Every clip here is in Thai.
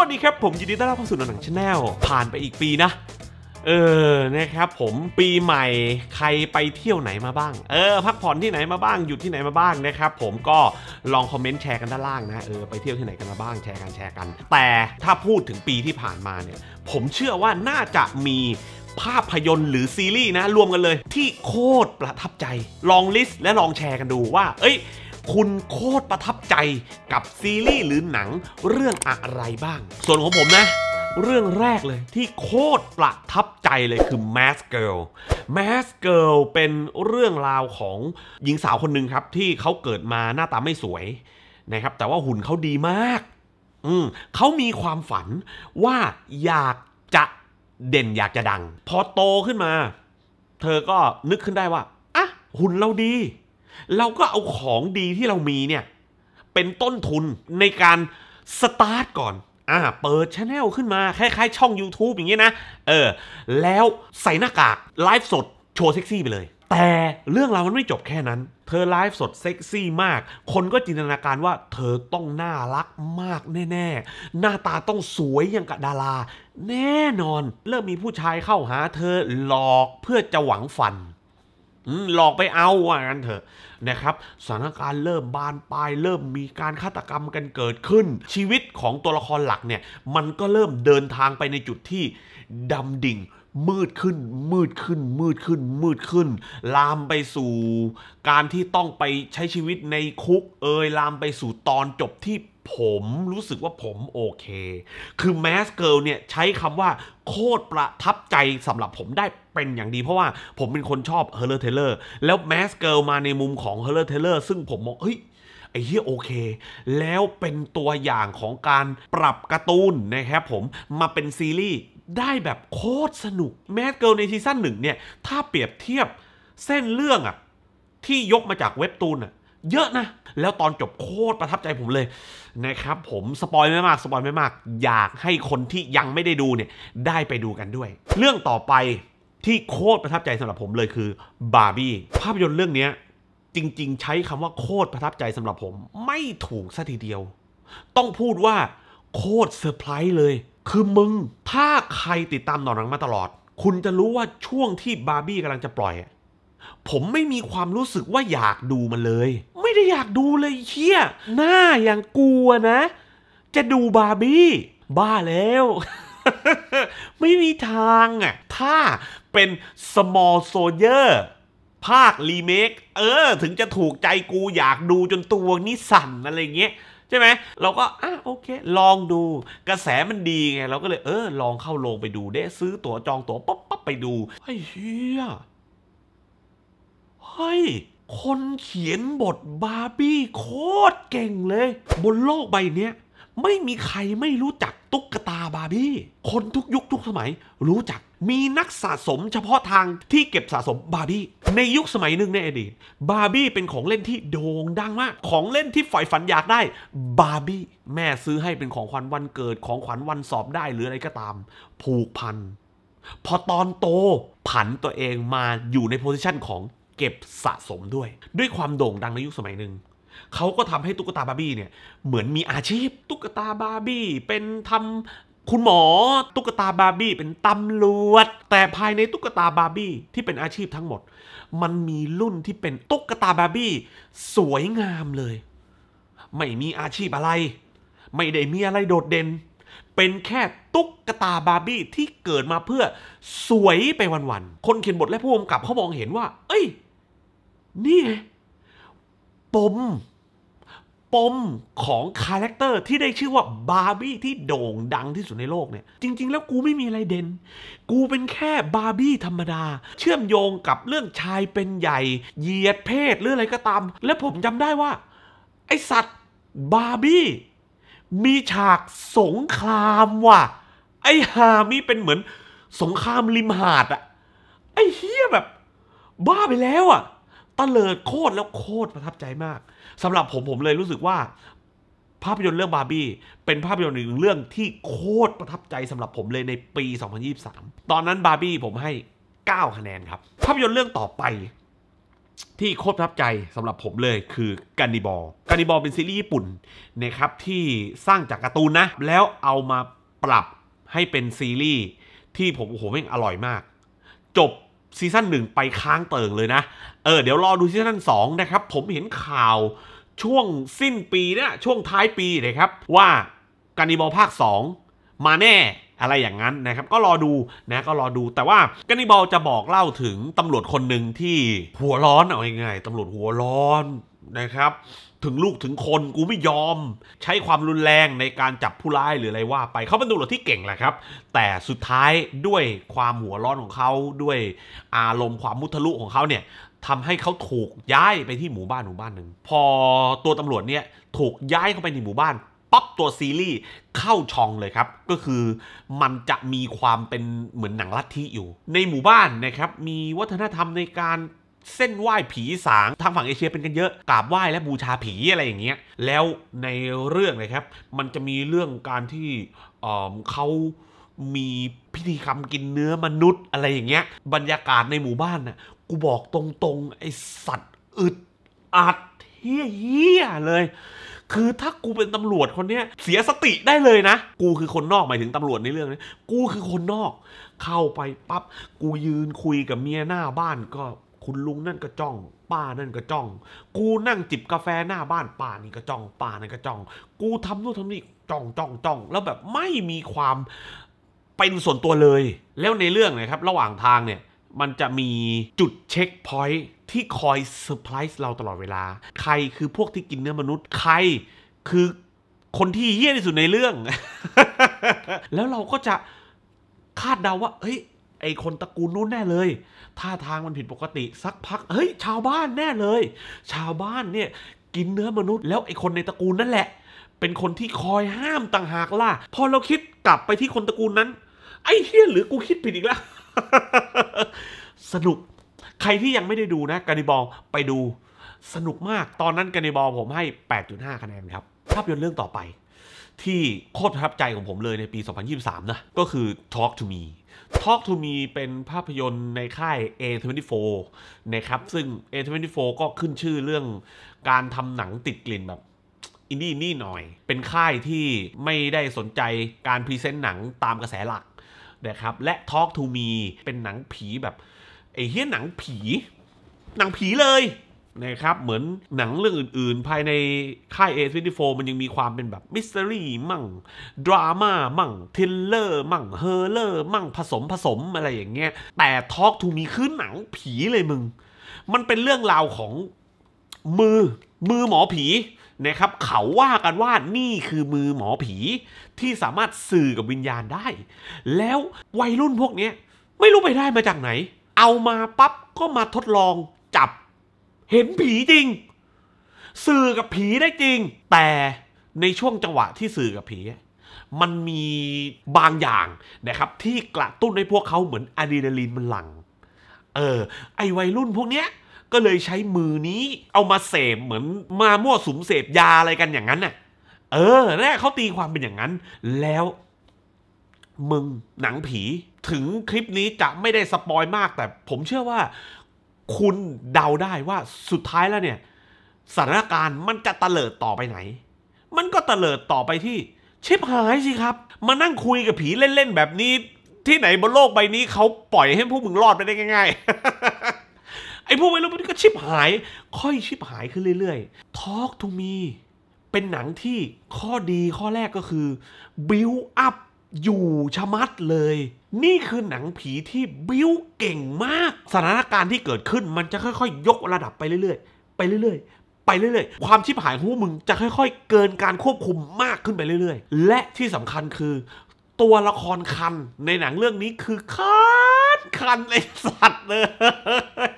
วัสดีครับผมยินดีต้อนรับเข้าสู่หนังชาแนลผ่านไปอีกปีนะ เออนะครับผมปีใหม่ใครไปเที่ยวไหนมาบ้าง เออพักผ่อนที่ไหนมาบ้างหยุดที่ไหนมาบ้างนะครับ ผมก็ลองคอมเมนต์แชร์กันด้านล่างนะเออไปเที่ยวที่ไหนกันมาบ้าง แชร์กันแชร์กัน แต่ถ้าพูดถึงปีที่ผ่านมาเนี่ยผมเชื่อว่าน่าจะมีภาพยนตร์หรือซีรีส์นะ รวมกันเลย ที่โคตรประทับใจลองลิสต์และลองแชร์กันดูว่า เอ้ยคุณโคตรประทับใจกับซีรีส์หรือหนังเรื่องอะไรบ้าง ส่วนของผมนะ เรื่องแรกเลยที่โคตรประทับใจเลยคือ Mask Girl Mask Girl เป็นเรื่องราวของหญิงสาวคนหนึ่งครับที่เขาเกิดมาหน้าตาไม่สวย นะครับ แต่ว่าหุ่นเขาดีมาก อืมเขามีความฝันว่าอยากจะเด่นอยากจะดัง พอโตขึ้นมาเธอก็นึกขึ้นได้ว่าอ่ะหุ่นเราดีเราก็เอาของดีที่เรามีเนี่ยเป็นต้นทุนในการสตาร์ทก่อนอ่าเปิดช anel ขึ้นมาคล้ายๆ ช่อง YouTube อย่างเงี้ยนะเออแล้วใส่หน้ากากไลฟ์สดโชว์เซ็กซี่ไปเลย แต่เรื่องราวมันไม่จบแค่นั้น เธอไลฟ์สดเซ็กซี่มาก คนก็จินตนาการว่าเธอต้องน่ารักมากแน่ๆ หน้าตาต้องสวยอย่างกับดารา แน่นอน เริ่มมีผู้ชายเข้าหา เธอหลอกเพื่อจะหวังฝันหลอกไปเอาว่างั้นเถอะนะครับสถานการณ์เริ่มบานปลายเริ่มมีการฆาตกรรมกันเกิดขึ้น ชีวิตของตัวละครหลักเนี่ย มันก็เริ่มเดินทางไปในจุดที่ดำดิ่ง มืดขึ้นมืดขึ้น มืดขึ้นมืดขึ้น ลามไปสู่การที่ต้องไปใช้ชีวิตในคุกเอยลามไปสู่ตอนจบที่ผมรู้สึกว่าผมโอเค คือแมสเกิลเนี่ยใช้คำว่าโคตรประทับใจสำหรับผมได้เป็นอย่างดีเพราะว่าผมเป็นคนชอบเฮอร์เรอร์เทเลอร์แล้วแมสเกิลมาในมุมของเฮอร์เรอร์เทเลอร์ซึ่งผมมองเฮ้ยไอ้เฮียโอเค แล้วเป็นตัวอย่างของการปรับการ์ตูนนะครับผมมาเป็นซีรีส์ ได้แบบโคตรสนุกแมสเกิลในซีซั่นหนึ่งเนี่ย ถ้าเปรียบเทียบเส้นเรื่องอะที่ยกมาจากเว็บตูนอะเยอะนะ แล้วตอนจบโคตรประทับใจผมเลยนะครับผมสปอยไม่มากสปอยไม่มาก อยากให้คนที่ยังไม่ได้ดูเนี่ยได้ไปดูกันด้วย เรื่องต่อไปที่โคตรประทับใจสำหรับผมเลยคือบาร์บี้ภาพยนตร์เรื่องนี้จริงๆ ใช้คำว่าโคตรประทับใจสำหรับผม ไม่ถูกสัทีเดียว ต้องพูดว่าโคตรเซอร์ไพรส์เลย คือมึงถ้าใครติดตามหนอนังมาตลอด คุณจะรู้ว่าช่วงที่บาร์บี้กำลังจะปล่อยผมไม่มีความรู้สึกว่าอยากดูมันเลยได้อยากดูเลยเฮียหน้าอย่างกลัวนะ จะดูบาร์บี้ บ้าแล้ว ไม่มีทางอ่ะ ถ้าเป็นสมอลโซเยอร์ภาครีเมค เออ ถึงจะถูกใจกูอยากดูจนตัวนี้สั่นอะไรเงี้ย ใช่ไหมเราก็อ่ะโอเค ลองดู กระแสมันดีไง เราก็เลยเออ ลองเข้าโรงไปดูได้ซื้อตั๋วจองตั๋วปั๊บปั๊บไปดูเฮ้ยเียเฮ้ยคนเขียนบทบาร์บี้โคตร เก่งเลย บนโลกใบนี้ไม่มีใครไม่รู้จักตุ๊กตาบาร์บี้คนทุกยุคทุกสมัย รู้จักมีนักสะสมเฉพาะทางที่เก็บสะสมบาร์บี้ในยุคสมัยหนึ่งในอดีต บาร์บี้เป็นของเล่นที่โด่งดังมาก ของเล่นที่ฝ่ายฝันอยากได้ บาร์บี้แม่ซื้อให้เป็นของขวัญวันเกิดของขวัญวันสอบได้หรืออะไรก็ตามผูกพันพอตอนโตผันตัวเองมาอยู่ในโพสิชันของเก็บสะสมด้วยด้วยความโด่งดังในยุคสมัยหนึ่งเขาก็ทำให้ตุ๊กตาบาร์บี้เนี่ยเหมือนมีอาชีพตุ๊กตาบาร์บี้เป็นทำคุณหมอตุ๊กตาบาร์บี้เป็นตำรวจแต่ภายในตุ๊กตาบาร์บี้ที่เป็นอาชีพทั้งหมด มันมีรุ่นที่เป็นตุ๊กตาบาร์บี้สวยงามเลย ไม่มีอาชีพอะไร ไม่ได้มีอะไรโดดเด่นเป็นแค่ตุ๊กตาบาร์บี้ที่เกิดมาเพื่อสวยไปวันๆ คนเขียนบทและผู้กำกับเขามองเห็นว่า เอ้ยนี่ปม ปมของคาแรคเตอร์ ที่ได้ชื่อว่า บาร์บี้ที่โด่งดังที่สุดในโลกเนี่ยจริงๆ แล้วกูไม่มีอะไรเด่นกูเป็นแค่บาร์บี้ธรรมดา เชื่อมโยงกับเรื่องชายเป็นใหญ่เหยียดเพศ หรืออะไรก็ตาม แล้วผมจำได้ว่า ไอสัตว์บาร์บี้มีฉากสงครามว่ะ ไอฮามีเป็นเหมือนสงครามริมหาดอะไอเฮียแบบ บ้าไปแล้วอะตะเลิดโคตรแล้วโคตรประทับใจมาก สำหรับผมผมเลยรู้สึกว่า ภาพยนตร์เรื่องบาร์บี้เป็นภาพยนตร์หนึ่งเรื่องที่โคตรประทับใจสำหรับผมเลยในปี 2023 ตอนนั้นบาร์บี้ผมให้ 9 คะแนนครับ ภาพยนตร์เรื่องต่อไปที่โคตรประทับใจสำหรับผมเลยคือกันนิบอลกันนิบอลเป็นซีรีส์ญี่ปุ่นนะครับที่สร้างจากการ์ตูนนะ แล้วเอามาปรับให้เป็นซีรีส์ ที่ผมโอ้โหแม่งอร่อยมาก จบซีซั่นหนึ่งไปค้างเติ่งเลยนะ เออเดี๋ยวรอดูซีซั่นสองนะครับ ผมเห็นข่าวช่วงสิ้นปีเนี่ยช่วงท้ายปีนะครับ ว่าการนิบอลภาค 2 มาแน่อะไรอย่างนั้นนะครับ ก็รอดูนะก็รอดูแต่ว่ากันนิบอลจะบอกเล่าถึง ตำรวจคนหนึ่งที่หัวร้อนเอาง่ายๆตำรวจหัวร้อนนะครับ ถึงลูกถึงคน กูไม่ยอมใช้ความรุนแรงในการจับผู้ร้ายหรืออะไรว่าไปเขาเป็นตำรวจที่เก่งแหละครับ แต่สุดท้ายด้วยความหัวร้อนของเขา ด้วยอารมณ์ความมุทะลุของเขาเนี่ยทำให้เขาถูกย้ายไปที่หมู่บ้านหมู่บ้านหนึ่งพอตัวตำรวจเนี่ยถูกย้ายเข้าไปในหมู่บ้านปั๊บตัวซีรีส์ เข้าช่องเลยครับ ก็คือมันจะมีความเป็นเหมือนหนังลัทธิอยู่ ในหมู่บ้านนะครับมีวัฒนธรรมในการเส้นไหว้ผีสางทางฝั่งเอเชียเป็นกันเยอะ กราบไหว้และบูชาผีอะไรอย่างเงี้ยแล้วในเรื่องนะครับ มันจะมีเรื่องการที่เขามีพิธีกรรมกินเนื้อมนุษย์อะไรอย่างเงี้ย บรรยากาศในหมู่บ้านน่ะกูบอกตรงๆ ไอสัตว์อึดอัดเฮี้ยเลย คือถ้ากูเป็นตำรวจคนเนี้ย เสียสติได้เลยนะ กูคือคนนอกหมายถึงตำรวจในเรื่องนี้กูคือคนนอก เข้าไปปั๊บกูยืนคุยกับเมียหน้าบ้านก็คุณลุงนั่นก็จ้องป้านั่นก็จ้อง กูนั่งจิบกาแฟหน้าบ้านป้านี่ก็จ้องป้านั่นก็จ้อง กูทำนู่นทำนี่จ้องจ้องจ้องแล้วแบบไม่มีความเป็นส่วนตัวเลย แล้วในเรื่องนะครับ ระหว่างทางเนี่ยมันจะมีจุดเช็คพอยท์ที่คอยเซอร์ไพรส์เราตลอดเวลา ใครคือพวกที่กินเนื้อมนุษย์ใคร คือคนที่เยี้ยที่สุดในเรื่อง แล้วเราก็จะคาดเดาว่าเฮ้ยไอคนตระกูลนู้นแน่เลยท่าทางมันผิดปกติสักพักเฮ้ย ชาวบ้านแน่เลย ชาวบ้านเนี่ย กินเนื้อมนุษย์แล้วไอคนในตระกูลนั่นแหละ เป็นคนที่คอยห้ามต่างหากล่ะพอเราคิดกลับไปที่คนตระกูลนั้น ไอ้เฮี้ยหรือกูคิดผิดอีกแล้ว สนุกใครที่ยังไม่ได้ดูนะกานิบอลไปดู สนุกมากตอนนั้นกานิบอลผมให้ 8.5คะแนนครับ ภาพยนตร์เรื่องต่อไปที่โคตรประทับใจของผมเลยในปี 2023นะก็คือ Talk to Me Talk to Me เป็นภาพยนตร์ในค่าย A24 นะครับ ซึ่ง A24 ก็ขึ้นชื่อเรื่องการทำหนังติดกลิ่นแบบ อินดี้นี่หน่อย เป็นค่ายที่ไม่ได้สนใจการพรีเซนต์หนังตามกระแสหลักนะครับ และ Talk to Me เป็นหนังผีแบบ ไอ้เฮี้ย หนังผี หนังผีเลยนะครับเหมือนหนังเรื่องอื่นๆ ภายในค่าย A24 มันยังมีความเป็นแบบ มิสซิรี่มั่ง ดราม่ามั่งเทนเลอร์มั่งเฮอร์เลอร์มั่งผสมผสมอะไรอย่างเงี้ยแต่ทอล์กทูมีคือหนังผีเลยมึง มันเป็นเรื่องราวของมือมือหมอผีนะครับเขาว่ากันว่านี่คือมือหมอผี ที่สามารถสื่อกับวิญญาณได้ แล้ววัยรุ่นพวกนี้ไม่รู้ไปได้มาจากไหน เอามาปั๊บก็มาทดลองเห็นผีจริง สื่อกับผีได้จริง แต่ในช่วงจังหวะที่สื่อกับผี มันมีบางอย่างนะครับ ที่กระตุ้นให้พวกเขาเหมือนอะดรีนาลีนมันหลัง เออ ไอวัยรุ่นพวกเนี้ย ก็เลยใช้มือนี้เอามาเสพเหมือนมามั่วสุมเสพยาอะไรกันอย่างนั้นน่ะเออนี่เขาตีความเป็นอย่างนั้น แล้วมึงหนังผีถึงคลิปนี้จะไม่ได้สปอยมาก แต่ผมเชื่อว่าคุณเดาได้ว่าสุดท้ายแล้วเนี่ยสถานการณ์มันจะตะเลิดต่อไปไหน มันก็ตะเลิดต่อไปที่ ชิบหายสิครับ มานั่งคุยกับผีเล่น ๆ แบบนี้ ที่ไหนบนโลกใบนี้ เขาปล่อยให้พวกมึงรอดไปได้ง่าย ๆ ไอ้พวกไม่รู้มันก็ชิบหาย ค่อยชิบหายขึ้นเรื่อย ๆ Talk to me เป็นหนังที่ข้อดีข้อแรกก็คือ build up อยู่ชะมัดเลย นี่คือหนังผีที่บิ้วเก่งมากสถานการณ์ที่เกิดขึ้นมันจะค่อยๆ ยกระดับไปเรื่อยๆไปเรื่อยๆไปเรื่อยๆ ความชิบหายหู้มึงจะค่อย ๆ เกินการควบคุมมากขึ้นไปเรื่อย ๆ และที่สำคัญคือ ตัวละครคันในหนังเรื่องนี้คือคันคันไอสัตว์เลย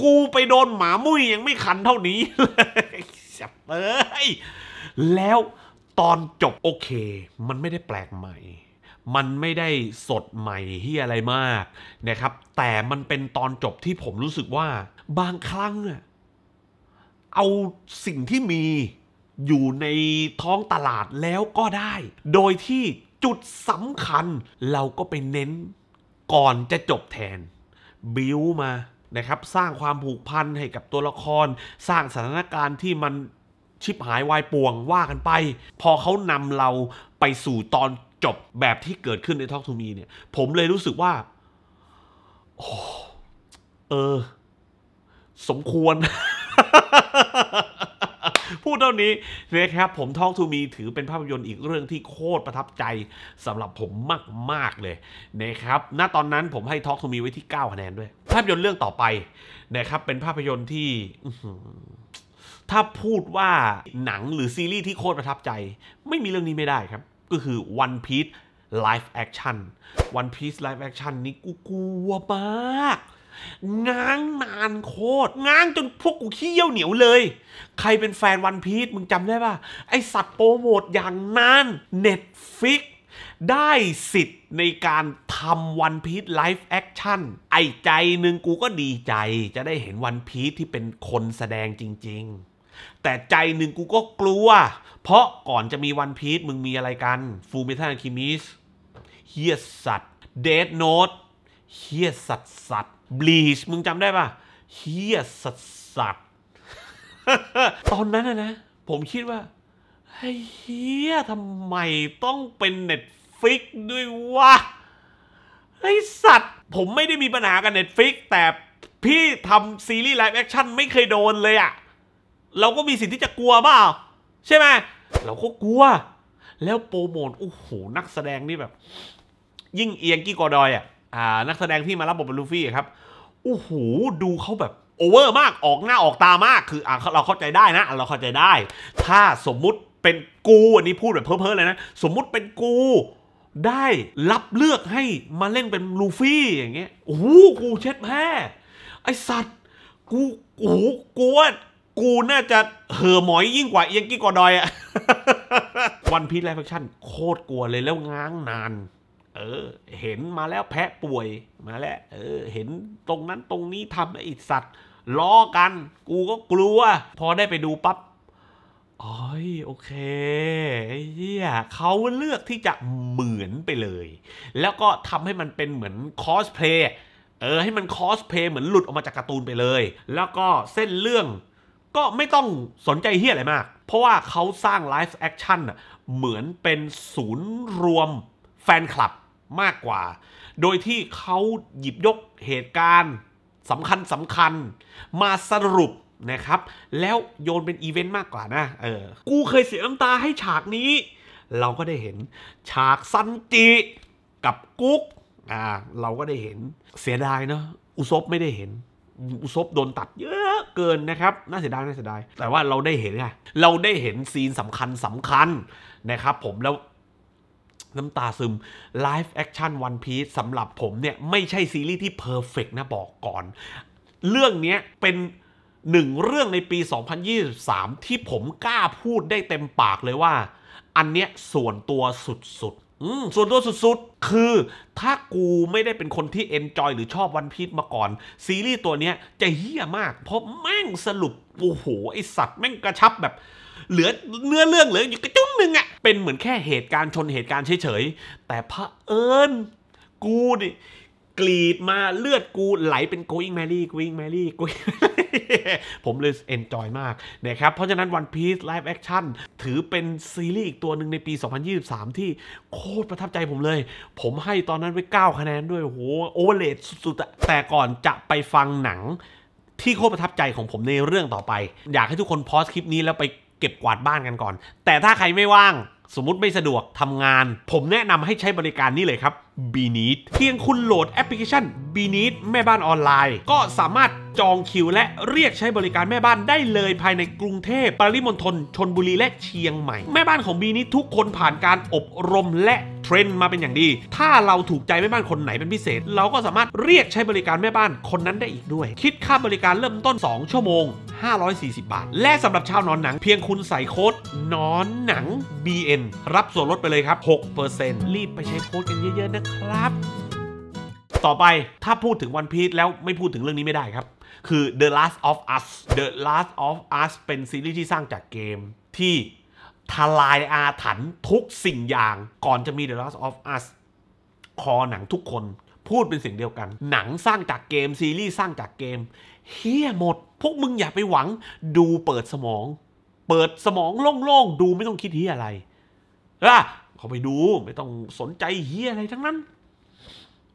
กูไปโดนหมามุ้ยยังไม่คันเท่านี้เลยเอ้ยแล้วตอนจบ โอเค มันไม่ได้แปลกใหม่ มันไม่ได้สดใหม่ที่อะไรมากนะครับ แต่มันเป็นตอนจบที่ผมรู้สึกว่าบางครั้ง เอาสิ่งที่มีอยู่ในท้องตลาดแล้วก็ได้ โดยที่จุดสำคัญเราก็ไปเน้นก่อนจะจบแทนบิวมานะครับ สร้างความผูกพันให้กับตัวละคร สร้างสถานการณ์ที่มันชิบหายวายป่วงว่ากันไป พอเขานำเราไปสู่ตอนจบแบบที่เกิดขึ้นในท็อกทูมีเนี่ย ผมเลยรู้สึกว่าโอ้เออ สมควร พูดเท่านี้นะครับ ผมท้องทูมีถือเป็นภาพยนตร์อีกเรื่องที่โคตรประทับใจสำหรับผมมาก ๆ เลยนะครับ ณตอนนั้นผมให้ท้องทูมีไว้ที่9คะแนนด้วย ภาพยนตร์เรื่องต่อไปนะครับ เป็นภาพยนตร์ที่ถ้าพูดว่าหนังหรือซีรีส์ที่โคตรประทับใจ ไม่มีเรื่องนี้ไม่ได้ครับ ก็คือ One Piece Live Action One Piece Live Action นี่กูกลัวมากง้างนานโคตรง้างจนพวกกูขี้เยี่ยวเหนียวเลย ใครเป็นแฟนวันพีชมึงจำได้ป่ะ ไอสัตว์โปรโมทอย่างนั้น Netflix ได้สิทธิ์ในการทำวันพีชไลฟ์แอคชั่นไอใจหนึ่งกูก็ดีใจจะได้เห็นวันพีชที่เป็นคนแสดงจริง ๆแต่ใจหนึ่งกูก็กลัว เพราะก่อนจะมีวันพีทมึงมีอะไรกัน ฟูเมทาลคิมิสเฮียสัตว์ เดดโนดเฮียสัตว์สัตว์บลีชมึงจำได้ปะเฮียสัตว์สัตว์ตอนนั้นนะ ผมคิดว่าเฮียทำไมต้องเป็นเน็ตฟิกด้วยวะไอสัตว์ ผมไม่ได้มีปัญหากับเน็ตฟิกแต่พี่ทำซีรีส์ไลฟ์แอคชั่นไม่เคยโดนเลยอะเราก็มีสิทธิ์ที่จะกลัวบ้าใช่ไหม เราก็กลัว แล้วโปรโมทโอ้โหนักแสดงนี่แบบ ยิ่งเอียงกี้กอดอยอ่ะอ่านักแสดงที่มารับบทเป็นลูฟี่ครับโอ้โหดูเขาแบบโอเวอร์มากออกหน้าออกตามากคืออ่เราเข้าใจได้นะเราเข้าใจได้ ถ้าสมมุติเป็นกูอันนี้พูดแบบ เพ้อๆเลยนะ สมมุติเป็นกูได้รับเลือกให้มาเล่นเป็นลูฟี่อย่างเงี้ยโอ้โหกูเช็ดแพ้ไอสัตว์กูโอ้โหกูว่ากูน่าจะเห่อหมอยยิ่งกว่าเอียงกี้กอดอยอะวันพีซไลฟ์แฟชั่น โคตรกลัวเลยแล้วง้างนาน เออ เห็นมาแล้วแพะป่วยมาแล้ว เออ เห็นตรงนั้นตรงนี้ทำไอ้สัตว์ล้อกันกูก็กลัว พอได้ไปดูปั๊บ อ๋อยโอเคเฮียเขาเลือกที่จะเหมือนไปเลย แล้วก็ทำให้มันเป็นเหมือนคอสเพลย์เออให้มันคอสเพลย์เหมือนหลุดออกมาจากการ์ตูนไปเลย แล้วก็เส้นเรื่องก็ไม่ต้องสนใจเฮี้ยอะไรมาก เพราะว่าเขาสร้างไลฟ์แอคชั่นเหมือนเป็นศูนย์รวมแฟนคลับมากกว่า โดยที่เขาหยิบยกเหตุการณ์สำคัญสำคัญมาสรุปนะครับ แล้วโยนเป็นอีเวนต์มากกว่านะ เออ กูเคยเสียน้ำตาให้ฉากนี้ เราก็ได้เห็น ฉากซันจิกับกุ๊ก อ่า เราก็ได้เห็น เสียดายเนาะ อุซบไม่ได้เห็นอุซบโดนตัดเยอะเกินนะครับ น่าเสียดาย น่าเสียดาย แต่ว่าเราได้เห็นไงเราได้เห็นซีนสำคัญสำคัญนะครับ ผมแล้วน้ำตาซึมไลฟ์แอคชั่นวันพีซสำหรับผมเนี่ย ไม่ใช่ซีรีส์ที่เพอร์เฟกนะบอกก่อน เรื่องนี้เป็นหนึ่งเรื่องในปี 2023 ที่ผมกล้าพูดได้เต็มปากเลยว่า อันเนี้ยส่วนตัวสุด ๆอืมส่วนตัวสุดๆ คือ ถ้ากูไม่ได้เป็นคนที่เอนจอย หรือชอบวันพีชมาก่อน ซีรีส์ตัวเนี้ย จะเฮี้ยมาก เพราะแม่งสรุป โอ้โห ไอสัตว์แม่งกระชับแบบ เหลือเนื้อเรื่องเหลือ อยู่กระจุ้งหนึ่งอะเป็นเหมือนแค่เหตุการณ์ชนเหตุการณ์เฉยๆ แต่พระเอิญกูนี่กรีดมาเลือดกูไหลเป็น going m ม r ี y going m ม r ี y กูผมเลย enjoy มากนะครับเพราะฉะนั้น One Piece Live Action ถือเป็นซีรีส์อีกตัวหนึ่งในปี 2023 ที่โคตรประทับใจผมเลย ผมให้ตอนนั้นไว้9คะแนนด้วยโหโอเวอร์เลดสุดๆ แต่ก่อนจะไปฟังหนังที่โคตรประทับใจของผมในเรื่องต่อไป อยากให้ทุกคนพอสคลิปนี้แล้วไปเก็บกวาดบ้านกันก่อน แต่ถ้าใครไม่ว่างสมมติไม่สะดวก ทำงาน ผมแนะนำให้ใช้บริการนี้เลยครับ b n e e d เพียงคุณโหลดแอปพลิเคชัน b n e e d แม่บ้านออนไลน์ ก็สามารถจองคิวและเรียกใช้บริการแม่บ้านได้เลยภายในกรุงเทพปริมณฑลชนบุรีและเชียงใหม่ แม่บ้านของ b n e e d ทุกคนผ่านการอบรมและเทรนมาเป็นอย่างดี ถ้าเราถูกใจแม่บ้านคนไหนเป็นพิเศษเราก็สามารถเรียกใช้บริการแม่บ้านคนนั้นได้อีกด้วย คิดค่าบริการเริ่มต้น 2 ชั่วโมง540 บาท และสำหรับชาวนอนหนังเพียงคุณใส่โค้ดนอนหนัง BN รับส่วนลดไปเลยครับ 6%รีบไปใช้โค้ดกันเยอะๆนะครับ ต่อไปถ้าพูดถึงวันพีชแล้วไม่พูดถึงเรื่องนี้ไม่ได้ครับ คือ The Last of Us The Last of Us เป็นซีรีส์ที่สร้างจากเกม ที่ทลายอาถรรพ์ทุกสิ่งอย่าง ก่อนจะมี The Last of Us คอหนังทุกคนพูดเป็นเสียงเดียวกัน หนังสร้างจากเกมซีรีส์สร้างจากเกมเฮี้ยหมดพวกมึงอย่าไปหวังดูเปิดสมอง เปิดสมองโล่ง ๆ ดูไม่ต้องคิดเฮียอะไรอ่ะเขาไปดูไม่ต้องสนใจเฮียอะไรทั้งนั้น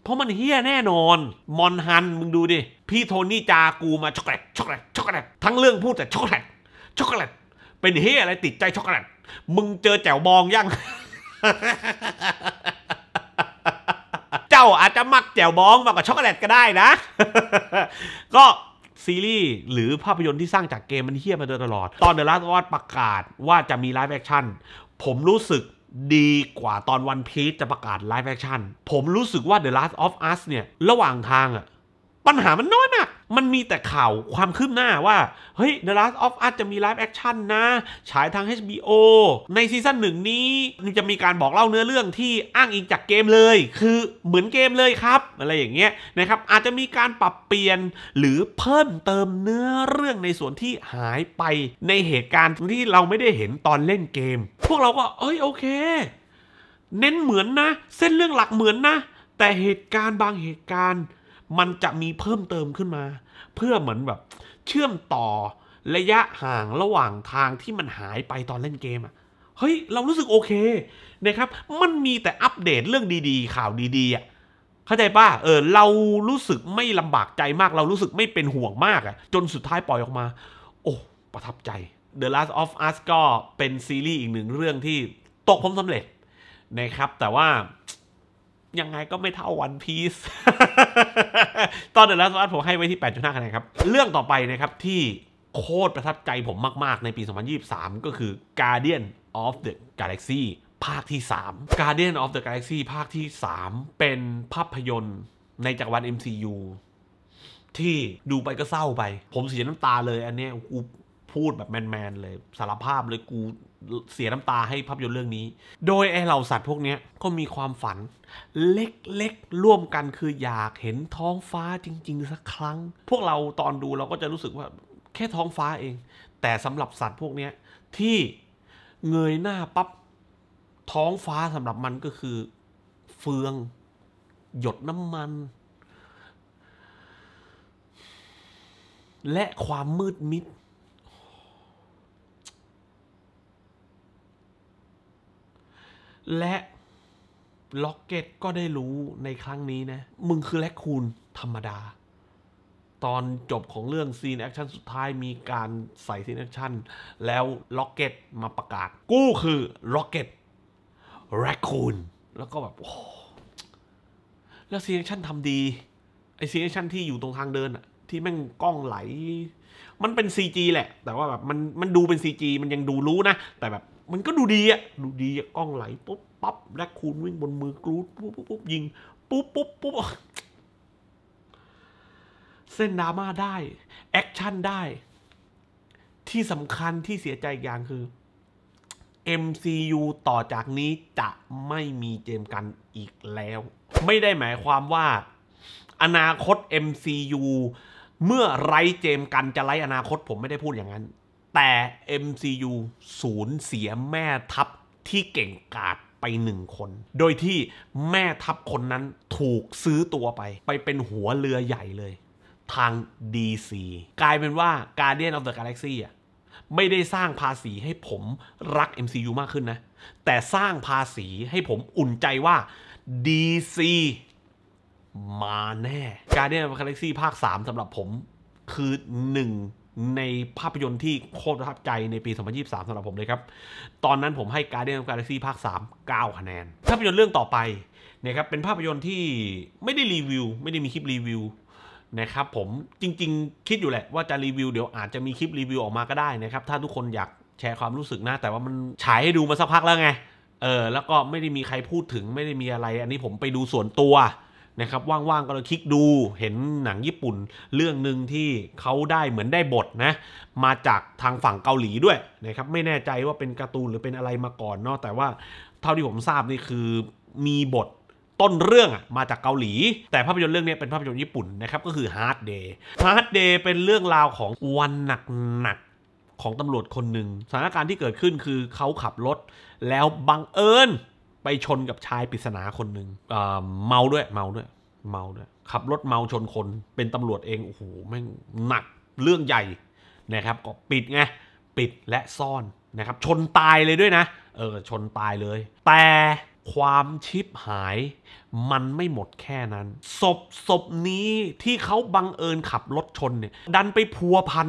เพราะมันเฮียแน่นอน มอนฮัน มึงดูดิพี่โทนี่จากู มาช็อกแลตช็อกแลตช็อกแลตทั้งเรื่องพูดแต่ช็อกแลตช็อกแลตเป็นเฮียอะไร ติดใจช็อกแลตมึงเจอแจวบองยัง เจ้าอาจจะมักแจวบองมากกว่าช็อกแลตก็ได้นะ ก็ซีรีส์หรือภาพยนตร์ที่สร้างจากเกมมันเฮี้ยมาโดยตลอด ตอนเดอะลาสออดประกาศว่าจะมีไลฟ์แอคชั่นผมรู้สึกดีกว่าตอนวันพีชจะประกาศไลฟ์แอคชั่นผมรู้สึกว่า The Last of Us เนี่ย ระหว่างทางอะปัญหามันน้อยมันมีแต่ข่าวความคืบหน้าว่า เฮ้ย The Last of Us จะมีไลฟ์แอคชั่นนะ ฉายทาง HBO ในซีซั่นหนึ่งนี้จะมีการบอกเล่าเนื้อเรื่องที่อ้างอิงจากเกมเลย คือเหมือนเกมเลยครับ อะไรอย่างเงี้ยนะครับอาจจะมีการปรับเปลี่ยน หรือเพิ่มเติมเนื้อเรื่องในส่วนที่หายไปในเหตุการณ์ที่เราไม่ได้เห็นตอนเล่นเกม พวกเราก็เอ้ยโอเค เน้นเหมือนนะ เส้นเรื่องหลักเหมือนนะ แต่เหตุการณ์บางเหตุการณ์มันจะมีเพิ่มเติมขึ้นมา เพื่อเหมือนแบบเชื่อมต่อระยะห่างระหว่างทางที่มันหายไปตอนเล่นเกมอะเฮ้ย เรารู้สึกโอเคนะครับมันมีแต่อัปเดตเรื่องดี ๆ ข่าวดีๆอะเข้าใจป่ะเออเรารู้สึกไม่ลำบากใจมาก เรารู้สึกไม่เป็นห่วงมากอะจนสุดท้ายปล่อยออกมา โอ้ ประทับใจ The Last of Us ก็เป็นซีรีส์อีกหนึ่งเรื่องที่ตกผมสำเร็จนะครับ แต่ว่ายังไงก็ไม่เท่าวันพีซ ตอนเดอะลัสวัสผมให้ไว้ที่ 8.5 คะแนนครับ เรื่องต่อไปนะครับ ที่โคตรประทับใจผมมากๆ ในปี 2023 ก็คือ Guardian of the Galaxy ภาคที่ 3 Guardian of the Galaxy ภาคที่ 3 เป็นภาพยนตร์ในจักรวาล MCU ที่ดูไปก็เศร้าไป ผมเสียน้ำตาเลยอันนี้กูพูดแบบแมนๆ เลยสารภาพเลยกูเสียน้ำตาให้ภาพยนตร์เรื่องนี้ โดยไอเหล่าสัตว์พวกนี้ก็มีความฝัน เล็กๆร่วมกันคืออยากเห็นท้องฟ้าจริงๆสักครั้ง พวกเราตอนดูเราก็จะรู้สึกว่าแค่ท้องฟ้าเอง แต่สำหรับสัตว์พวกนี้ที่เงยหน้าปับ๊บท้องฟ้าสำหรับมันก็คือเฟือง หยดน้ำมัน และความมืดมิดและล็อกเก็ตก็ได้รู้ในครั้งนี้นะ มึงคือแลคคูนธรรมดา ตอนจบของเรื่องซีนแอคชั่นสุดท้ายมีการใส่ซีนแอคชั่น แล้วล็อกเก็ตมาประกาศ กู้คือล็อกเก็ตแรคคูน แล้วก็แบบ โอ้ แล้วซีนแอคชั่นทำดี ไอซีนแอคชั่นที่อยู่ตรงทางเดินอะที่แม่งกล้องไหล มันเป็น CG แหละ แต่ว่าแบบ มันมันดูเป็น CG มันยังดูรู้นะ แต่แบบมันก็ดูดีอะดูดีกล้องไหลปุ๊บปั๊บแลกคูนวิ่งบนมือกรูดปุ๊บปุ๊บปุ๊บ ยิงปุ๊บปุ๊บปุ๊บเส้นดราม่าได้ แอคชั่นได้ ที่สำคัญที่เสียใจอย่างคือ MCU ต่อจากนี้จะไม่มีเจมกันอีกแล้ว ไม่ได้หมายความว่า อนาคต MCU เมื่อไรเจมกันจะไรอนาคตผมไม่ได้พูดอย่างนั้นแต่ MCU สูญเสียแม่ทัพที่เก่งกาจไปหนึ่งคน โดยที่แม่ทัพคนนั้นถูกซื้อตัวไป ไปเป็นหัวเรือใหญ่เลย ทาง DC กลายเป็นว่า Guardian of the Galaxy อ่ะไม่ได้สร้างภาษีให้ผมรัก MCU มากขึ้นนะ แต่สร้างภาษีให้ผมอุ่นใจว่า DC มาแน่ Guardian of the Galaxy ภาค 3สำหรับผมคือ 1ในภาพยนตร์ที่โคตรประทับใจในปี2023สำหรับผมเลยครับ ตอนนั้นผมให้ Guardian of Galaxy ภาค 3 9 คะแนน ภาพยนตร์เรื่องต่อไปนะครับเป็นภาพยนตร์ที่ไม่ได้รีวิว ไม่ได้มีคลิปรีวิวนะครับผมจริงๆ คิดอยู่แหละว่าจะรีวิวเดี๋ยวอาจจะมีคลิปรีวิวออกมาก็ได้นะครับถ้าทุกคนอยากแชร์ความรู้สึกนะแต่ว่ามัน ฉายให้ดูมาสักพักแล้วไงเออแล้วก็ไม่ได้มีใครพูดถึง ไม่ได้มีอะไร อันนี้ผมไปดูส่วนตัวนะครับว่างๆ ก็ลองคลิกดูเห็นหนังญี่ปุ่นเรื่องหนึ่งที่เขาได้เหมือนได้บทนะมาจากทางฝั่งเกาหลีด้วยนะครับไม่แน่ใจว่าเป็นการ์ตูนหรือเป็นอะไรมาก่อนเนาะแต่ว่าเท่าที่ผมทราบนี่คือมีบทต้นเรื่องมาจากเกาหลี แต่ภาพยนตร์เรื่องนี้เป็นภาพยนตร์ญี่ปุ่นนะครับ ก็คือ Hard Day Hard Day เป็นเรื่องราวของวันหนักๆของตำรวจคนหนึ่งสถานการณ์ที่เกิดขึ้นคือเขาขับรถแล้วบังเอิญไปชนกับชายปริศนาคนหนึ่งเมาด้วย เมาด้วย เมาด้วย ขับรถเมาชนคน เป็นตำรวจเอง โอ้โห แม่งหนัก เรื่องใหญ่ นะครับ ก็ปิดไง ปิดและซ่อน นะครับ ชนตายเลยด้วยนะ เออ ชนตายเลย แต่ความชิปหาย มันไม่หมดแค่นั้นศพศพนี้ที่เขาบังเอิญขับรถชนเนี่ย ดันไปพัวพัน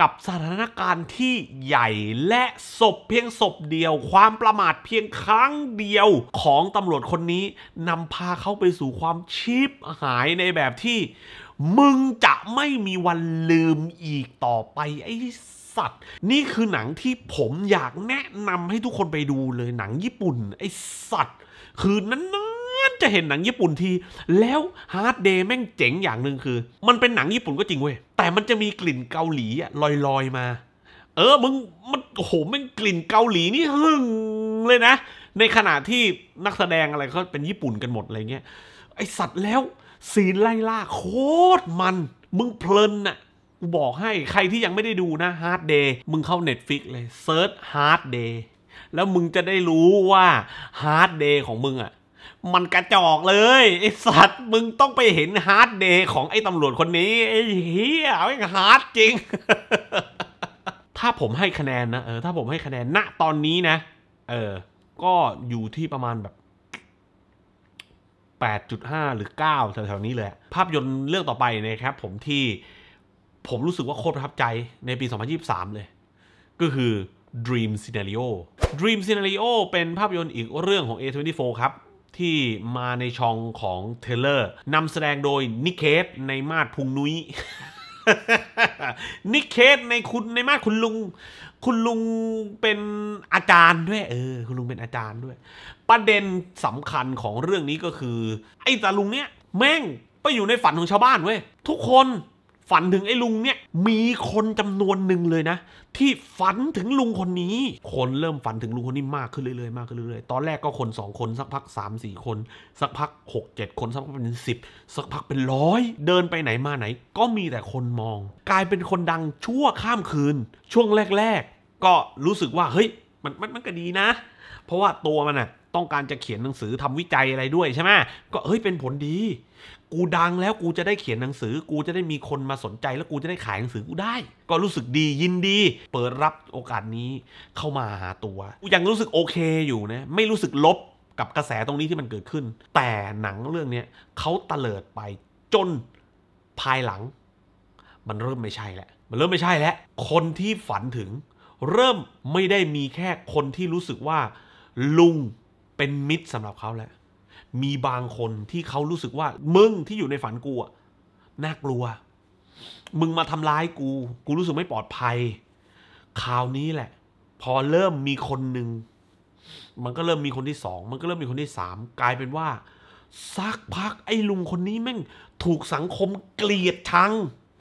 กับสถานการณ์ที่ใหญ่และศพเพียงศพเดียว ความประมาทเพียงครั้งเดียวของตำรวจคนนี้ นำพาเขาไปสู่ความชิปหายในแบบที่มึงจะไม่มีวันลืมอีกต่อไปไอ้สัตว์นี่คือหนังที่ผมอยากแนะนำให้ทุกคนไปดูเลยหนังญี่ปุ่นไอ้สัตว์คือนั้นจะเห็นหนังญี่ปุ่นทีแล้วฮาร์ดเดย์แม่งเจ๋งอย่างหนึ่งคือ มันเป็นหนังญี่ปุ่นก็จริงเว้ยแต่มันจะมีกลิ่นเกาหลีอะลอยๆมา เออมึงมันโอ้โหมันกลิ่นเกาหลีนี่หึ่งเลยนะ ในขณะที่นักแสดงอะไรเขาเป็นญี่ปุ่นกันหมดอะไรเงี้ยไอสัตว์แล้วซีนไล่ล่าโคตรมัน มึงเพลินอะกูบอกให้ใครที่ยังไม่ได้ดูนะ Hard Day มึงเข้า Netflix เลยเซิร์ช Hard Day แล้วมึงจะได้รู้ว่า Hard Day ของมึงอะ่ะ มันกระจอกเลย ไอสัตว์ มึงต้องไปเห็นฮาร์ดเดย์ของไอตำรวจคนนี้ไอเฮียไอฮาร์ดจริง ถ้าผมให้คะแนนนะเออถ้าผมให้คะแนนณตอนนี้นะ เออ ก็อยู่ที่ประมาณแบบ 8.5 หรือ9แถวๆนี้เลยภาพยนตร์เรื่องต่อไปนะครับผมที่ผมรู้สึกว่าโคตรประทับใจในปี 2023 เลย ก็คือ Dream Scenario Dream Scenario เป็นภาพยนตร์อีกเรื่องของ A24 ครับ ที่มาในช่องของเทเลอร์นำแสดงโดยนิเคสในมาดพุงนุ้ยนิเคสในคุณในมาดคุณลุง คุณลุงเป็นอาจารย์ด้วย เออ คุณลุงเป็นอาจารย์ด้วย ประเด็นสำคัญของเรื่องนี้ก็คือ ไอ้ตาลุงเนี้ยแม่งไปอยู่ในฝันของชาวบ้านเว้ยทุกคนฝันถึงไอ้ลุงเนี่ยมีคนจำนวนหนึ่งเลยนะ ที่ฝันถึงลุงคนนี้ คนเริ่มฝันถึงลุงคนนี้มากขึ้นเรื่อยๆมากขึ้นเรื่อยๆตอนแรกก็คน2 คนสักพัก 3 4 คน สักพัก 6 7 คนสักพักเป็น10 สักพักเป็นร้อยเดินไปไหนมาไหน ก็มีแต่คนมอง กลายเป็นคนดังชั่วข้ามคืน ช่วงแรก ๆก็รู้สึกว่า เฮ้ย มันมันมันก็ดีนะ เพราะว่าตัวมันอะต้องการจะเขียนหนังสือทำวิจัยอะไรด้วยใช่ไหมก็เฮ้ยเป็นผลดีกูดังแล้วกูจะได้เขียนหนังสือ กูจะได้มีคนมาสนใจแล้วกูจะได้ขายหนังสือกูได้ ก็รู้สึกดียินดีเปิดรับโอกาสนี้เข้ามาหาตัว กูยังรู้สึกโอเคอยู่นะไม่รู้สึกลบกับกระแสตรงนี้ที่มันเกิดขึ้น แต่หนังเรื่องนี้เขาตะเลิดไปจนภายหลัง มันเริ่มไม่ใช่แล้วมันเริ่มไม่ใช่แล้ว คนที่ฝันถึงเริ่มไม่ได้มีแค่คนที่รู้สึกว่า ลุงเป็นมิตรสำหรับเขาแล้วมีบางคนที่เขารู้สึกว่า มึงที่อยู่ในฝันกูอะน่ากลัว มึงมาทำร้ายกู กูรู้สึกไม่ปลอดภัยคราวนี้แหละ พอเริ่มมีคนหนึ่ง มันก็เริ่มมีคนที่สอง มันก็เริ่มมีคนที่สาม กลายเป็นว่าสักพักไอ้ลุงคนนี้แม่งถูกสังคมเกลียดชัง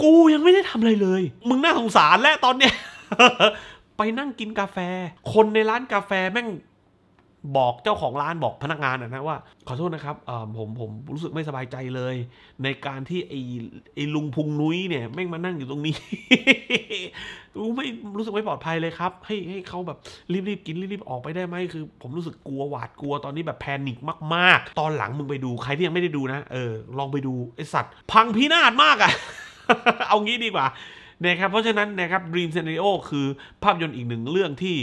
กูยังไม่ได้ทำอะไรเลย มึงน่าสงสารและตอนเนี้ยไปนั่งกินกาแฟ คนในร้านกาแฟแม่งบอกเจ้าของร้านบอกพนักงานนะว่าขอโทษนะครับผมผมรู้สึกไม่สบายใจเลย ในการที่ไอ้ไอ้ลุงพุงนุ้ยเนี่ยแม่งมานั่งอยู่ตรงนี้รู้ไม่รู้สึกไม่ปลอดภัยเลยครับ ให้ให้เขาแบบรีบๆกินรีบๆออกไปได้ไหมคือผมรู้สึกกลัวหวาดกลัวตอนนี้แบบแพนิคมากๆ ตอนหลังมึงไปดูใครที่ยังไม่ได้ดูนะเออลองไปดูไอสัตว์พังพินาศมากอะ่ะเอางี้ดีกว่านะครับเพราะฉะนั้นนะครับ Dream Scenario คือภาพยนตร์อีกหนึ่งเรื่องที่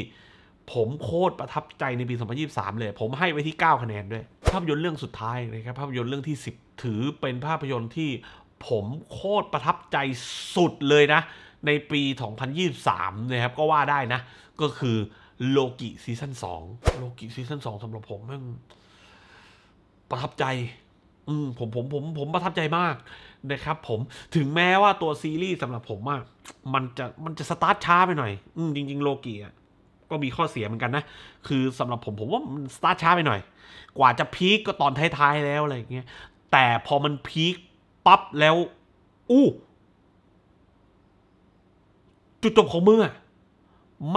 ผมโคตรประทับใจในปี 2023 เลย ผมให้ไว้ที่ 9 คะแนนด้วย ภาพยนตร์เรื่องสุดท้ายนะครับ ภาพยนตร์เรื่องที่ 10 ถือเป็นภาพยนตร์ที่ผมโคตรประทับใจสุดเลยนะ ในปี 2023นะครับก็ว่าได้นะ ก็คือโลกิซีซั่น2โลกิซีซั่น2สำหรับผมมันประทับใจ อืมผมผมผมผมประทับใจมากนะครับผมถึงแม้ว่าตัวซีรีส์สำหรับผมอะมันจะมันจะสตาร์ทช้าไปหน่อย อืมจริงๆโลกิอะก็มีข้อเสียเหมือนกันนะ คือสำหรับผมผมว่ามันสตาร์ทช้าไปหน่อย กว่าจะพีคก็ตอนท้าย ๆ แล้วอะไรอย่างเงี้ย แต่พอมันพีคปั๊บแล้ว อู้ จุดจบของมึงอะ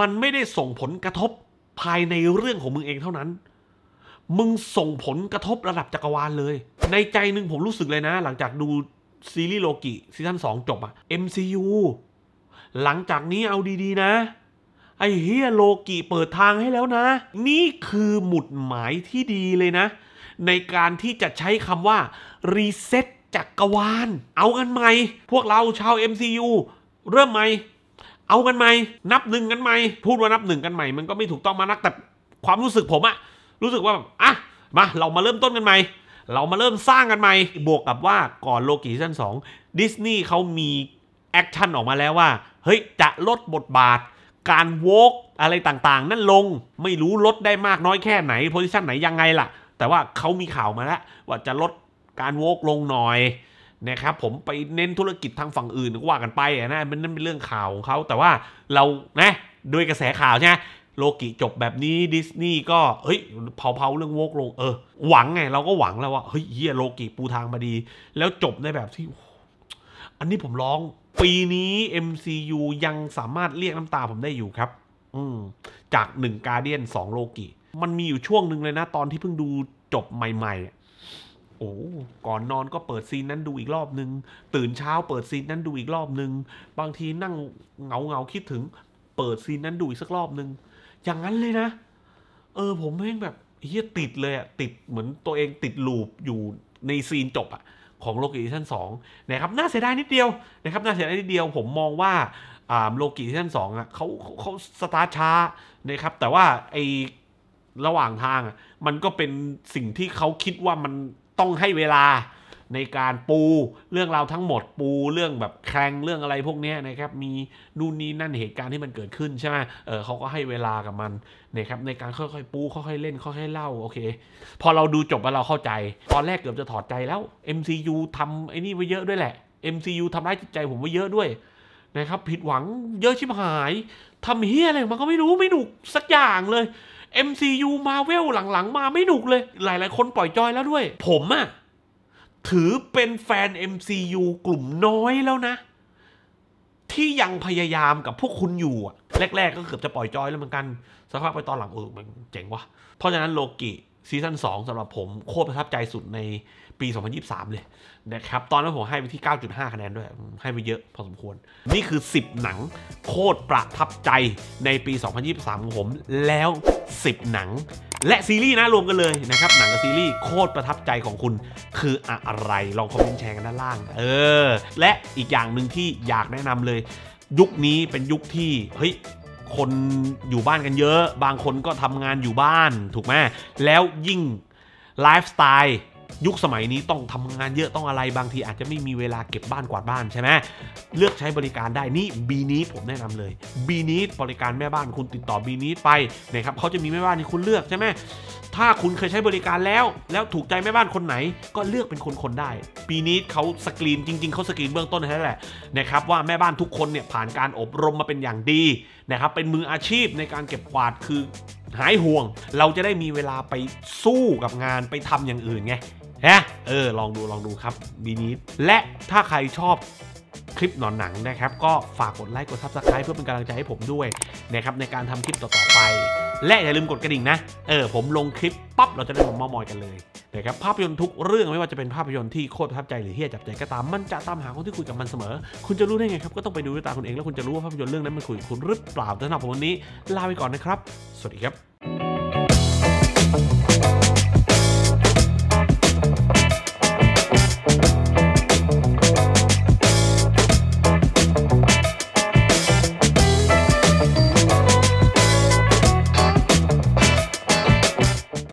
มันไม่ได้ส่งผลกระทบภายในเรื่องของมึงเองเท่านั้น มึงส่งผลกระทบระดับจักรวาลเลย ในใจหนึ่งผมรู้สึกเลยนะ หลังจากดูซีรีส์โลกิซีซั่น2จบอะ MCU หลังจากนี้เอาดีๆนะไอเฮียโลกิเปิดทางให้แล้วนะ นี่คือหมุดหมายที่ดีเลยนะ ในการที่จะใช้คำว่ารีเซ็ตจักกรวาล เอากันใหม่พวกเราชาว MCU เริ่มใหม่ เอากันใหม่ นับหนึ่งกันใหม่ พูดว่านับหนึ่งกันใหม่มันก็ไม่ถูกต้องมานักแต่ความรู้สึกผมอะรู้สึกว่าอ่ะมาเรามาเริ่มต้นกันใหม่เรามาเริ่มสร้างกันใหม่บวกกับว่าก่อนโลกิชั่นสองดิสนีย์เขามีแอคชั่นออกมาแล้วว่า เฮ้ยจะลดบทบาทการโวกอะไรต่างๆ นั่นลงไม่รู้ลดได้มากน้อยแค่ไหนโพซิชันไหนยังไงล่ะ แต่ว่าเขามีข่าวมาแล้ว ว่าจะลดการโวกลงหน่อยนะครับผมไปเน้นธุรกิจทางฝั่งอื่นก็ว่ากันไปนะมันนั่นเป็นเรื่องข่าวของเขา แต่ว่าเรานะด้วยกระแสข่าวใช่ไหมโลกิจบแบบนี้ดิสนีย์ก็เฮ้ยเผาๆ เรื่องโวกลงเออหวังไง เราก็หวังแล้วว่าเฮ้ยเฮียโลกิปูทางมาดี แล้วจบในแบบที่อันนี้ผมร้องปีนี้ MCU ยังสามารถเรียกน้ำตาผมได้อยู่ครับอืมจากหนึ่งกาเดียนสองโลกิมันมีอยู่ช่วงหนึ่งเลยนะตอนที่เพิ่งดูจบใหม่ๆ โอ้ ก่อนนอนก็เปิดซีนนั้นดูอีกรอบหนึ่ง ตื่นเช้าเปิดซีนนั้นดูอีกรอบหนึ่ง บางทีนั่งเหงาเงาคิดถึง เปิดซีนนั้นดูอีกสักรอบหนึ่งอย่างนั้นเลยนะ เออผมแม่งแบบเฮียติดเลยอะติดเหมือนตัวเองติดลูปอยู่ในซีนจบอะของโลกิซีชั่นสองนะครับน่าเสียดายนิดเดียวนะครับน่าเสียดายนิดเดียว ผมมองว่าโลกิซีชั่นสองอ่ะเขาเขาสตาร์ช้านะครับแต่ว่าไอระหว่างทาง มันก็เป็นสิ่งที่เขาคิดว่ามันต้องให้เวลาในการปูเรื่องราวทั้งหมดปูเรื่องแบบแข่งเรื่องอะไรพวกนี้นะครับมีนู่นนี่นั่นเหตุการณ์ที่มันเกิดขึ้นใช่ไหมเออเขาก็ให้เวลากับมันนะครับในการค่อยๆปูค่อยๆเล่นค่อยๆเล่าโอเคพอเราดูจบแล้วเราเข้าใจตอนแรกเกือบจะถอดใจแล้ว MCU ทำไอ้นี่ไว้เยอะด้วยแหละ MCU ทำร้ายจิตใจผมไว้เยอะด้วยนะครับ ผิดหวังเยอะชิบหายทำเฮี้ยอะไรมันก็ไม่รู้ไม่หนุกสักอย่างเลย MCU มาเวลหลังๆ มาไม่หนุกเลยหลายๆคนปล่อยจอยแล้วด้วย ผมอะถือเป็นแฟน MCU กลุ่มน้อยแล้วนะ ที่ยังพยายามกับพวกคุณอยู่แรกๆ ก็เกือบจะปล่อยจอยแล้วเหมือนกัน สภาพไปตอนหลังเออมันเจ๋งว่ะเพราะฉะนั้นโลกิซีซั่น2สำหรับผม โคตรประทับใจสุดในปี 2023 เลยนะครับตอนนั้นผมให้ไปที่ 9.5 คะแนนด้วย ให้ไปเยอะพอสมควร นี่คือ 10 หนังโคตรประทับใจในปี 2023 ของผม แล้ว 10 หนังและซีรีส์นะ รวมกันเลยนะครับ หนังกับซีรีส์โคตรประทับใจของคุณ คืออะไร ลองคอมเมนต์แชร์กันด้านล่าง เออ และอีกอย่างหนึ่งที่อยากแนะนำเลย ยุคนี้เป็นยุคที่ เฮ้ย คนอยู่บ้านกันเยอะ บางคนก็ทำงานอยู่บ้าน ถูกไหมแล้วยิ่ง ไลฟ์สไตล์ยุคสมัยนี้ต้องทำงานเยอะต้องอะไรบางทีอาจจะไม่มีเวลาเก็บบ้านกวาดบ้านใช่ไหมเลือกใช้บริการได้นี่บีนี้ผมแนะนำเลยบีนี้บริการแม่บ้านคุณติดต่อบีนี้ไปนะครับเขาจะมีแม่บ้านที่คุณเลือกใช่ไหมถ้าคุณเคยใช้บริการแล้ว แล้วถูกใจแม่บ้านคนไหนก็เลือกเป็นคนคนได้ปีนี้เขาสกรีนจริงๆเขาสกรีนเบื้องต้นแค่แหละนะครับว่าแม่บ้านทุกคนเนี่ยผ่านการอบรมมาเป็นอย่างดีนะครับเป็นมืออาชีพในการเก็บกวาดคือหายห่วง เราจะได้มีเวลาไปสู้กับงานไปทำอย่างอื่นไงฮะเออ ลองดูลองดูครับบีนี้ และถ้าใครชอบคลิปหนอนหนังนะครับ ก็ฝากกดไลค์กดซับสไคร b ์เพื่อเป็นกำลังใจให้ผมด้วยนะครับในการทำคลิปต่อ ๆ ไป และอย่าลืมกดกระดิ่งนะ เออผมลงคลิปปั๊บเราจะได้มาเมามอยกันเลยนะครับภาพยนตร์ทุกเรื่องไม่ว่าจะเป็นภาพยนตร์ที่โคตรประทับใจหรือเฮี้ยจับใจก็ตามมันจะตามหาคนที่คุยกับมันเสมอ คุณจะรู้ได้ไงครับก็ต้องไปดูด้วยตาคุณเองแล้วคุณจะรู้ว่าภาพยนตร์เรื่องนั้นมันคุยคุณหรือเปล่าสำหรับผมวันนี้ลาไปก่อนนะครับ สวัสดีครับ